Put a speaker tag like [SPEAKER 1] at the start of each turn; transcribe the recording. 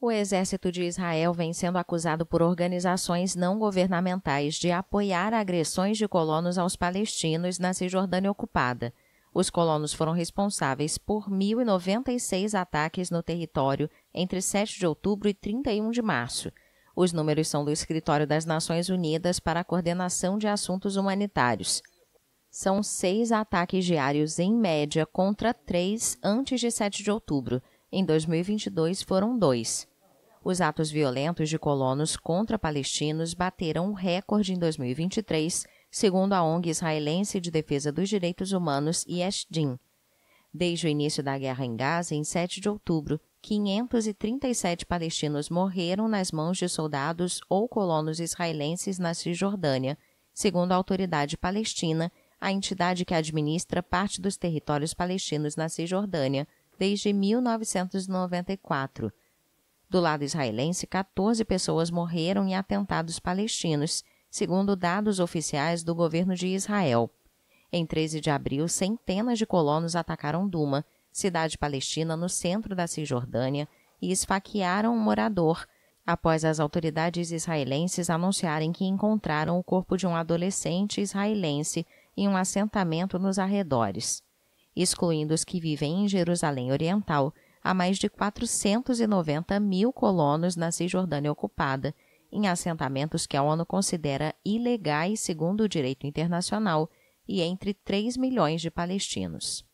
[SPEAKER 1] o exército de Israel vem sendo acusado por organizações não governamentais de apoiar agressões de colonos aos palestinos na Cisjordânia ocupada. Os colonos foram responsáveis por 1.096 ataques no território entre 7 de outubro e 31 de março. Os números são do Escritório das Nações Unidas para a Coordenação de Assuntos Humanitários. São seis ataques diários em média contra três antes de 7 de outubro em 2022, foram dois. Os atos violentos de colonos contra palestinos bateram um recorde em 2023, segundo a ONG israelense de defesa dos direitos humanos, Yeshdin. Desde o início da guerra em Gaza, em 7 de outubro, 537 palestinos morreram nas mãos de soldados ou colonos israelenses na Cisjordânia, segundo a autoridade palestina, a entidade que administra parte dos territórios palestinos na Cisjordânia, desde 1994. Do lado israelense, 14 pessoas morreram em atentados palestinos, segundo dados oficiais do governo de Israel. Em 13 de abril, centenas de colonos atacaram Duma, cidade palestina no centro da Cisjordânia, e esfaquearam um morador, após as autoridades israelenses anunciarem que encontraram o corpo de um adolescente israelense em um assentamento nos arredores excluindo os que vivem em Jerusalém Oriental, há mais de 490 mil colonos na Cisjordânia ocupada, em assentamentos que a ONU considera ilegais segundo o direito internacional, e entre 3 milhões de palestinos.